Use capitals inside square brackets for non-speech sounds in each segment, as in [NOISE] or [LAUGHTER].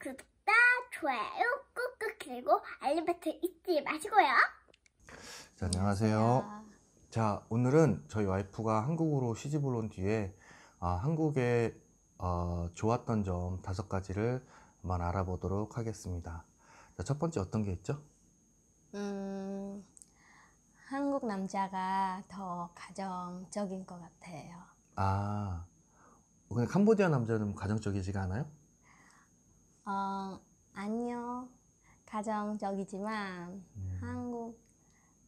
구독과 좋아요 꾹꾹 그리고 알림 버튼 잊지 마시고요. 자, 안녕하세요. 자, 오늘은 저희 와이프가 한국으로 시집을 온 뒤에 아, 한국의 어, 좋았던 점 다섯 가지를 한번 알아보도록 하겠습니다. 자, 첫 번째 어떤 게 있죠? 음, 한국 남자가 더 가정적인 것 같아요. 아, 그냥 캄보디아 남자는 가정적이지가 않아요? 어, 아니요. 가정적이지만 음. 한국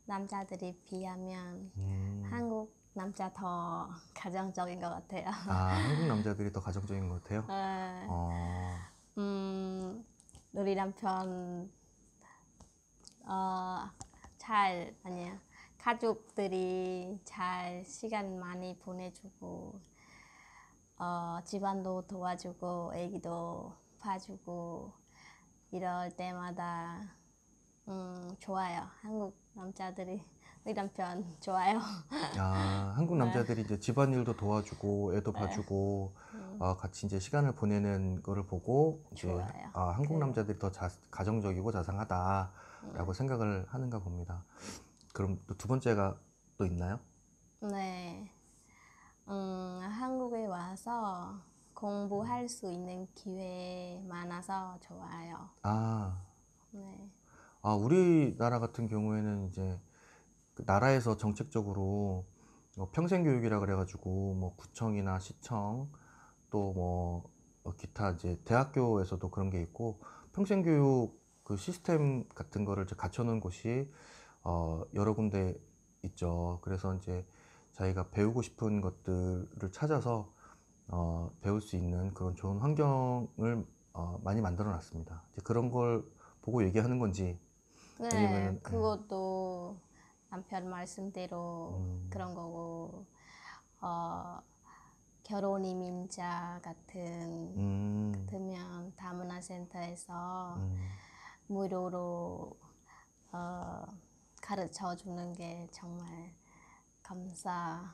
남자들이 비하면 음. 한국 남자 더 가정적인 것 같아요. 아, 한국 남자들이 더 가정적인 것 같아요? 네. 어. 음, 우리 남편, 어, 잘, 아니야. 가족들이 잘 시간 많이 보내주고, 어, 집안도 도와주고, 애기도 봐주고 이럴 때마다 음, 좋아요. 한국 남자들이 우리 [LAUGHS] 남편 좋아요. 아 한국 네. 남자들이 이제 집안일도 도와주고 애도 네. 봐주고 음. 아, 같이 이제 시간을 보내는 거를 보고 이제 좋아요. 아 한국 네. 남자들이 더 자, 가정적이고 자상하다라고 음. 생각을 하는가 봅니다. 그럼 또두 번째가 또 있나요? 네. 음, 한국에 와서 공부할 수 있는 기회 많아서 좋아요. 아, 네. 아 우리나라 같은 경우에는 이제 그 나라에서 정책적으로 뭐 평생 교육이라 그래가지고 뭐 구청이나 시청 또뭐 기타 이제 대학교에서도 그런 게 있고 평생 교육 그 시스템 같은 거를 이제 갖춰놓은 곳이 어 여러 군데 있죠. 그래서 이제 자기가 배우고 싶은 것들을 찾아서 어, 배울 수 있는 그런 좋은 환경을 어, 많이 만들어 놨습니다. 그런 걸 보고 얘기하는 건지 네, 아니면 네. 그것도 남편 말씀대로 음. 그런 거고 어, 결혼 이민자 같은 음. 같으면 다문화센터에서 음. 무료로 어, 가르쳐 주는 게 정말 감사.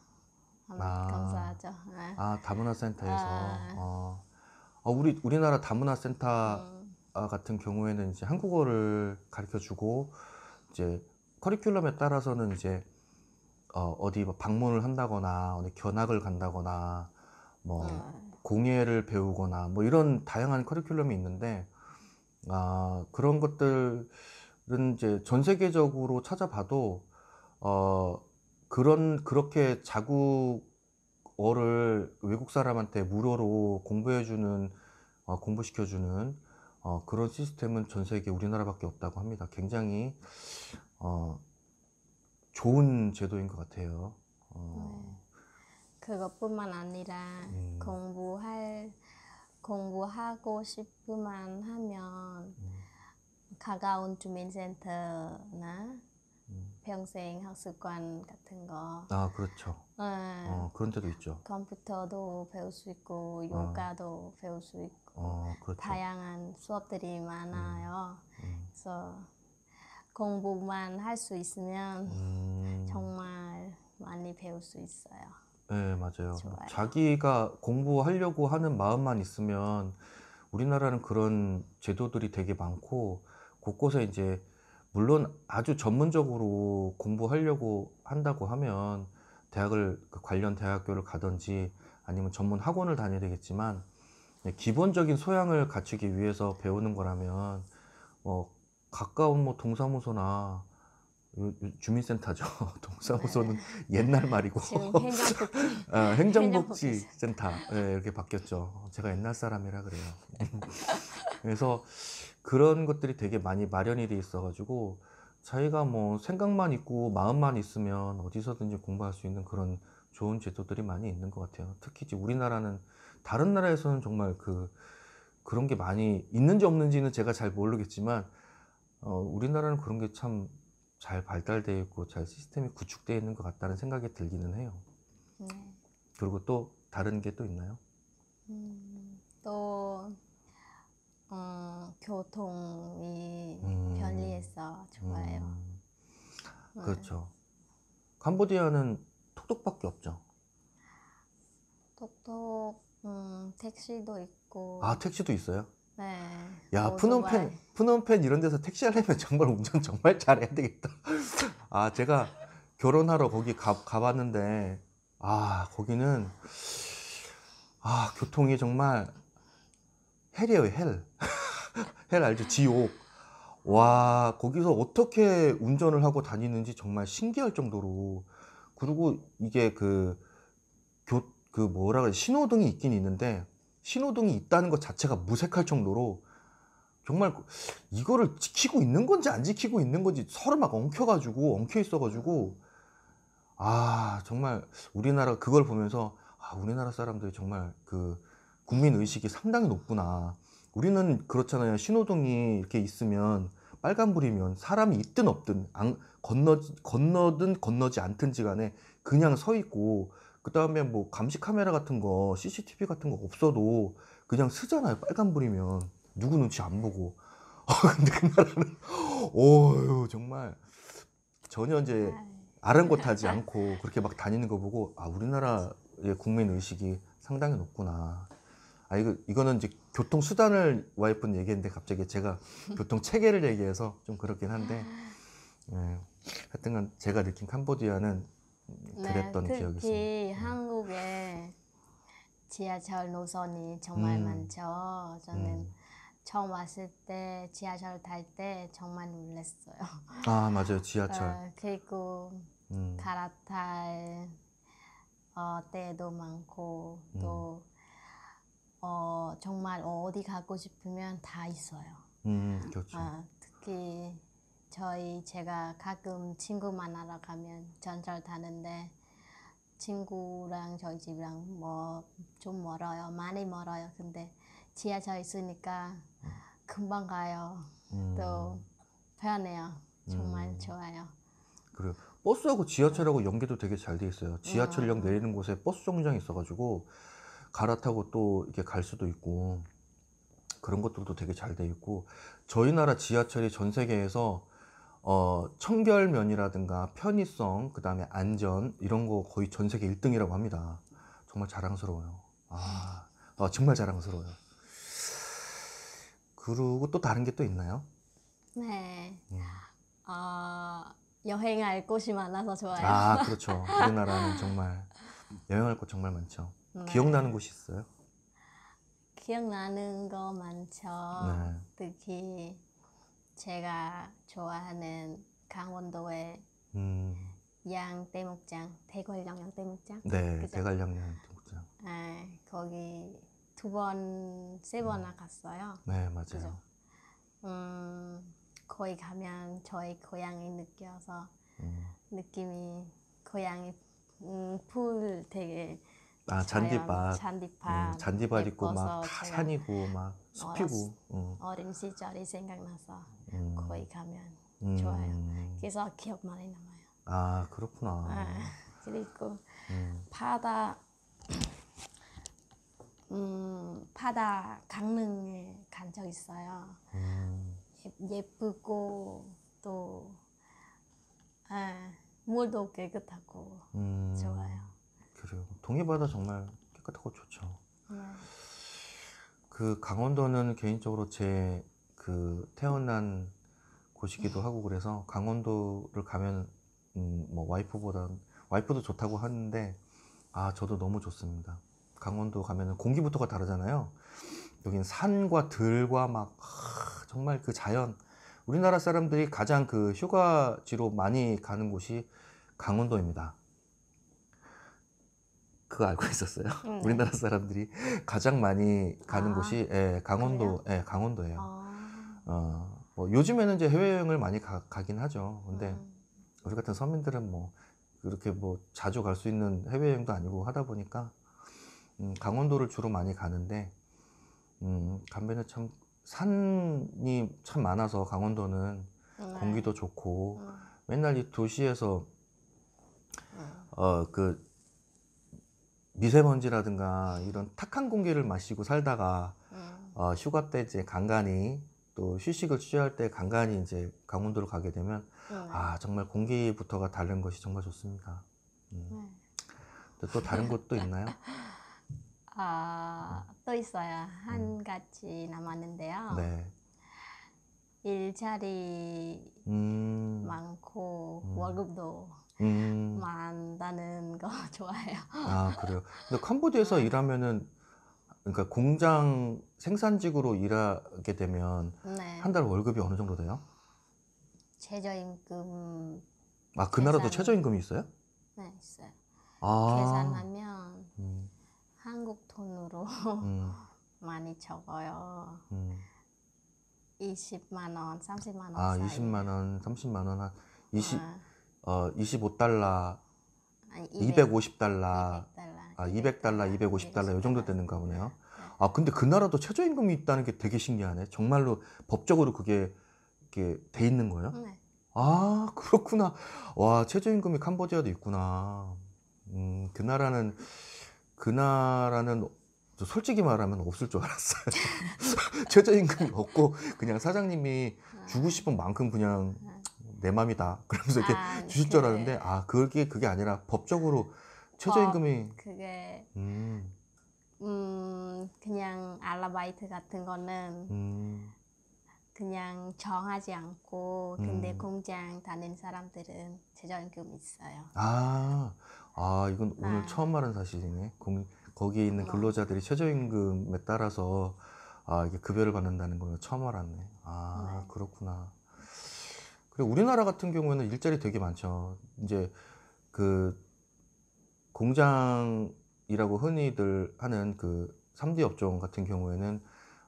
아. 감사하죠. 아, 아 다문화센터에서 아. 어. 어, 우리 우리나라 다문화센터 음. 같은 경우에는 이제 한국어를 가르쳐 주고 이제 커리큘럼에 따라서는 이제 어, 어디 뭐 방문을 한다거나 어디 견학을 간다거나 뭐 네. 공예를 배우거나 뭐 이런 다양한 커리큘럼이 있는데 아, 그런 것들은 이제 전 세계적으로 찾아봐도 어, 그런 그렇게 자국어를 외국 사람한테 무료로 공부해주는 어, 공부시켜주는 어, 그런 시스템은 전 세계 우리나라밖에 없다고 합니다. 굉장히 어, 좋은 제도인 것 같아요. 어. 네. 그것뿐만 아니라 음. 공부할 공부하고 싶으만 하면 음. 가까운 주민센터나 평생 학습관 같은 거. 아 그렇죠. 네. 어, 그런 데도 있죠. 컴퓨터도 배울 수 있고 어. 요가도 어. 배울 수 있고 어, 그렇죠. 다양한 수업들이 많아요. 음. 음. 그래서 공부만 할 수 있으면 음. 정말 많이 배울 수 있어요. 네 맞아요. 좋아요. 자기가 공부하려고 하는 마음만 있으면 우리나라는 그런 제도들이 되게 많고 곳곳에 이제 물론 아주 전문적으로 공부하려고 한다고 하면 대학을 그 관련 대학교를 가든지 아니면 전문 학원을 다녀야 되겠지만 네, 기본적인 소양을 갖추기 위해서 배우는 거라면 어, 가까운 뭐 동사무소나 주민센터죠. [LAUGHS] 동사무소는 네. 옛날 말이고 행정복지센터 [LAUGHS] 아, 네, 이렇게 바뀌었죠. 제가 옛날 사람이라 그래요. [LAUGHS] 그래서 그런 것들이 되게 많이 마련이 돼 있어가지고 자기가 뭐 생각만 있고 마음만 있으면 어디서든지 공부할 수 있는 그런 좋은 제도들이 많이 있는 것 같아요. 특히 이제 우리나라는 다른 나라에서는 정말 그 그런 게 많이 있는지 없는지는 제가 잘 모르겠지만 어, 우리나라는 그런 게 참 잘 발달되어 있고 잘 시스템이 구축되어 있는 것 같다는 생각이 들기는 해요. 네. 그리고 또 다른 게 또 있나요? 음, 또 어, 교통이 음. 편리해서 좋아요. 음. 네. 그렇죠. 캄보디아는 톡톡밖에 없죠. 톡톡 음, 택시도 있고. 아 택시도 있어요? 네. 야 푸놈펜 뭐 푸놈펜 이런 데서 택시 하려면 정말 운전 정말 잘해야 되겠다. 아 제가 결혼하러 거기 가, 가봤는데 아 거기는 아 교통이 정말 헬이에요 헬. [LAUGHS] 헬 알죠? 지옥. 와 거기서 어떻게 운전을 하고 다니는지 정말 신기할 정도로 그리고 이게 그 교그 그 뭐라 그래 신호등이 있긴 있는데 신호등이 있다는 것 자체가 무색할 정도로 정말 그 이거를 지키고 있는 건지 안 지키고 있는 건지 서로 막 엉켜가지고 엉켜 있어가지고 아 정말 우리나라 그걸 보면서 아 우리나라 사람들이 정말 그 국민의식이 상당히 높구나. 우리는 그렇잖아요. 신호등이 이렇게 있으면 빨간불이면 사람이 있든 없든 안, 건너, 건너든 건너지 않든지 간에 그냥 서 있고 그 다음에 뭐 감시 카메라 같은 거 CCTV 같은 거 없어도 그냥 쓰잖아요. 빨간불이면 누구 눈치 안 보고 [LAUGHS] 어, 근데 그 나라는 [LAUGHS] 어유 정말 전혀 이제 아랑곳하지 [LAUGHS] 않고 그렇게 막 다니는 거 보고 아 우리나라의 국민 의식이 상당히 높구나 아 이거 이거는 이제 교통 수단을 와이프는 얘기했는데 갑자기 제가 교통 체계를 얘기해서 좀 그렇긴 한데 예, 하여튼간 제가 느낀 캄보디아는 네, 그랬던 네, 기억이 있습니다. 네. 한국에 지하철 노선이 정말 음. 많죠. 저는 음. 처음 왔을 때 지하철 탈 때 정말 놀랐어요. 아 맞아요 지하철. 어, 그리고 음. 갈아탈 어, 때도 많고 또. 음. 어, 정말 어, 어디 가고 싶으면 다 있어요. 음, 그렇죠. 아, 특히 저희 제가 가끔 친구 만나러 가면 전철 타는데 친구랑 저희 집이랑 뭐 좀 멀어요. 많이 멀어요. 근데 지하철 있으니까 금방 가요. 음. 또 편해요. 정말 음. 좋아요. 그래요. 버스하고 지하철하고 연계도 되게 잘 돼 있어요. 지하철역 음. 내리는 곳에 버스 정류장이 있어가지고 갈아타고 또 이렇게 갈 수도 있고 그런 것들도 되게 잘 돼 있고 저희 나라 지하철이 전 세계에서 어, 청결면이라든가 편의성, 그 다음에 안전 이런 거 거의 전 세계 1등이라고 합니다. 정말 자랑스러워요. 아, 아 정말 자랑스러워요. 그리고 또 다른 게 또 있나요? 네. 음. 어, 여행할 곳이 많아서 좋아요. 아, 그렇죠. 우리나라는 정말 여행할 곳 정말 많죠. 기억나는 곳이 있어요? 기억나는 거 많죠. 네. 특히 제가 좋아하는 강원도의 음. 양떼목장, 대궐령 양떼목장. 네, 대궐령 양떼목장. 네, 거기 두 번, 세 네. 번나 음. 갔어요. 네, 맞아요. 그죠? 음, 거기 가면 저희 고향이 느껴서 음. 느낌이 고향이 음, 풀 되게 아 잔디밭. 잔디밭. 음, 잔디밭 있고 막다 산이고 막 숲이고. 음. 어린 시절이 생각나서 음. 거기 가면 음. 좋아요. 그래서 기억 많이 남아요. 아 그렇구나. 아, 그리고 음. 바다. 음, 바다 강릉에 간 적 있어요. 음. 예쁘고 또 아, 물도 깨끗하고 음. 좋아요. 주세요. 동해바다 정말 깨끗하고 좋죠. 음. 그 강원도는 개인적으로 제 그 태어난 곳이기도 하고 그래서 강원도를 가면 음, 뭐 와이프보다 와이프도 좋다고 하는데 아 저도 너무 좋습니다. 강원도 가면 공기부터가 다르잖아요. 여긴 산과 들과 막 하, 정말 그 자연 우리나라 사람들이 가장 그 휴가지로 많이 가는 곳이 강원도입니다. 그거 알고 [LAUGHS] 있었어요. 음, 네. 우리나라 사람들이 가장 많이 가는 아, 곳이 예, 강원도, 예, 강원도예요. 아. 어, 뭐 요즘에는 이제 해외여행을 많이 가, 긴 하죠. 근데 음. 우리 같은 서민들은 뭐 그렇게 뭐 자주 갈 수 있는 해외여행도 아니고 하다 보니까 음, 강원도를 주로 많이 가는데 음, 담배는 참 산이 참 많아서 강원도는 네. 공기도 좋고 음. 맨날 이 도시에서 음. 어그 미세먼지라든가 이런 탁한 공기를 마시고 살다가 음. 어, 휴가 때 이제 간간히 또 휴식을 취할 때 간간히 이제 강원도를 가게 되면 음. 아 정말 공기부터가 다른 것이 정말 좋습니다. 음. 음. 또 다른 곳도 있나요? [LAUGHS] 아, 또 있어요. 한 음. 가지 남았는데요. 네. 일자리 음. 많고 음. 월급도 음. 만다는 거 [LAUGHS] 좋아해요. 아 그래요. 근데 캄보디아에서 일하면은 그러니까 공장 생산직으로 일하게 되면 네. 한달 월급이 어느 정도 돼요? 최저임금 아 그 나라도 계산- 최저임금이 있어요? 네 있어요. 아. 계산하면 음, 한국 돈으로 음, [LAUGHS] 많이 적어요. 음. 20만 원, 30만 원아 사이. 20만 원, 30만 아, 원, 한 20, 아, 어 25달러, 2 5 0달러 200달러, 아 200달러, 250달러 아, 요 정도 되는가 보네요. 네. 아 근데 그 나라도 최저임금이 있다는 게 되게 신기하네. 정말로 법적으로 그게 이렇게 돼 있는 거예요? 네. 아 그렇구나. 와 최저임금이 캄보디아도 있구나. 음그 나라는 그 나라는 솔직히 말하면 없을 줄 알았어요. [LAUGHS] [LAUGHS] 최저임금이 없고 그냥 사장님이 주고 싶은 만큼 그냥 네. 내 맘이다 [LAUGHS] 그러면서 이렇게 아, 주실 줄 알았는데 아 그게 그게 아니라 법적으로 최저임금이 법, 그게 음. 음 그냥 알라바이트 같은 거는 음. 그냥 정하지 않고 근데 음. 공장 다닌 사람들은 최저임금 이 있어요. 아, 아 이건 오늘 아. 처음 말한 사실이네. 공, 거기에 있는 어. 근로자들이 최저임금에 따라서 아 이게 급여를 받는다는 걸 처음 알았네. 아 네. 그렇구나. 그리고 우리나라 같은 경우에는 일자리 되게 많죠. 이제 그 공장이라고 흔히들 하는 그 3D 업종 같은 경우에는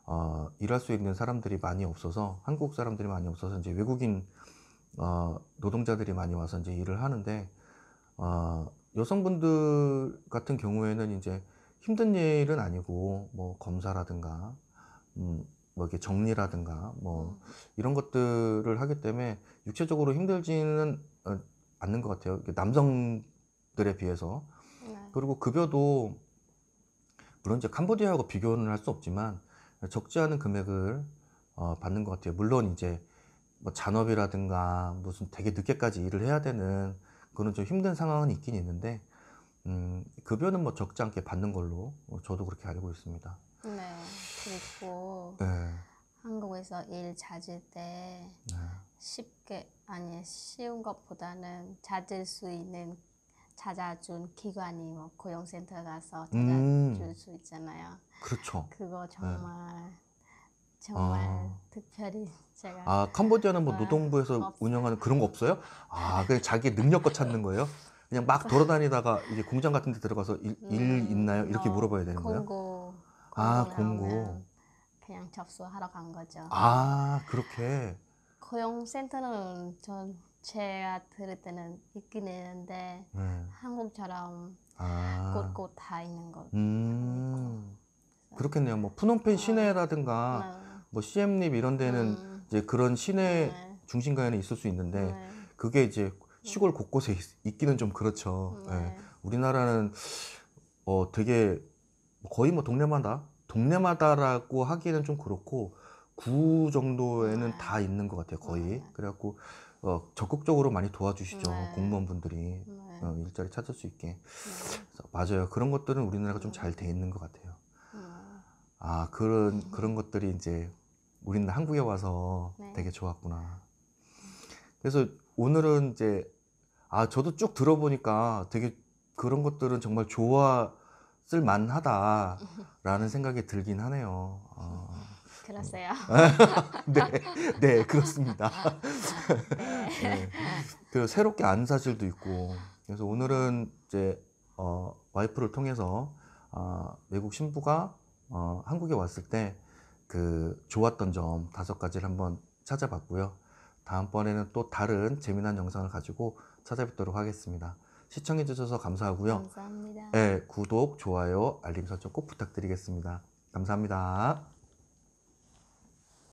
어, 일할 수 있는 사람들이 많이 없어서 한국 사람들이 많이 없어서 이제 외국인 어, 노동자들이 많이 와서 이제 일을 하는데 어, 여성분들 같은 경우에는 이제 힘든 일은 아니고 뭐 검사라든가 음, 뭐 이렇게 정리라든가 뭐 음. 이런 것들을 하기 때문에 육체적으로 힘들지는 어, 않는 것 같아요. 남성들에 비해서. 네. 그리고 급여도 물론 이제 캄보디아하고 비교는 할 수 없지만 적지 않은 금액을 어, 받는 것 같아요. 물론 이제 뭐 잔업이라든가 무슨 되게 늦게까지 일을 해야 되는 그런 좀 힘든 상황은 있긴 있는데 음, 급여는 뭐 적지 않게 받는 걸로 저도 그렇게 알고 있습니다. 네. 그도고 네. 한국에서 일 잦을 때 네. 쉽게 아니 쉬운 것보다는 잦을 수 있는 찾아준 기관이 뭐 고용센터 가서 찾아줄 음. 수 있잖아요. 그렇죠. 그거 네. 정말 네. 정말 아. 특별히 [LAUGHS] 제가 아 캄보디아는 뭐 아, 노동부에서 없어요. 운영하는 그런 거 없어요? 아 그냥 자기 능력껏 찾는 거예요? 그냥 막 돌아다니다가 이제 공장 같은 데 들어가서 일, 일 음, 있나요? 이렇게 물어봐야 되는 거예요? 공고 아, 공고. 그냥 접수하러 간 거죠. 아, 그렇게. 고용센터는 전 제가 들을 때는 있긴 했는데 네. 한국처럼 아. 곳곳 다 있는 거. 음. 그렇겠네요. 뭐 푸놈펜 어. 시내라든가 네. 뭐 CM립 이런 데는 음. 이제 그런 시내 네. 중심가에는 있을 수 있는데 네. 그게 이제 시골 곳곳에 있, 기는좀 그렇죠. 네. 네. 우리나라는 어 되게 거의 뭐 동네마다 동네마다라고 하기에는 좀 그렇고 구 정도에는 네. 다 있는 것 같아요 거의 네. 그래갖고 어, 적극적으로 많이 도와주시죠 네. 공무원분들이 네. 어, 일자리 찾을 수 있게 네. 맞아요 그런 것들은 우리나라가 좀 잘 돼 있는 것 같아요 네. 아 그런 그런 것들이 이제 우리는 한국에 와서 되게 좋았구나 그래서 오늘은 이제 아 저도 쭉 들어보니까 되게 그런 것들은 정말 좋아 쓸만하다라는 생각이 들긴 하네요. 어. 그렇어요. [LAUGHS] 네, 네 그렇습니다. 아, 네. 그 새롭게 안 사실도 있고 그래서 오늘은 이제 어, 와이프를 통해서 어, 외국 신부가 어, 한국에 왔을 때 그 좋았던 점 다섯 가지를 한번 찾아봤고요. 다음번에는 또 다른 재미난 영상을 가지고 찾아뵙도록 하겠습니다. 시청해주셔서 감사하고요. 감사합니다. 네, 구독, 좋아요, 알림 설정 꼭 부탁드리겠습니다. 감사합니다.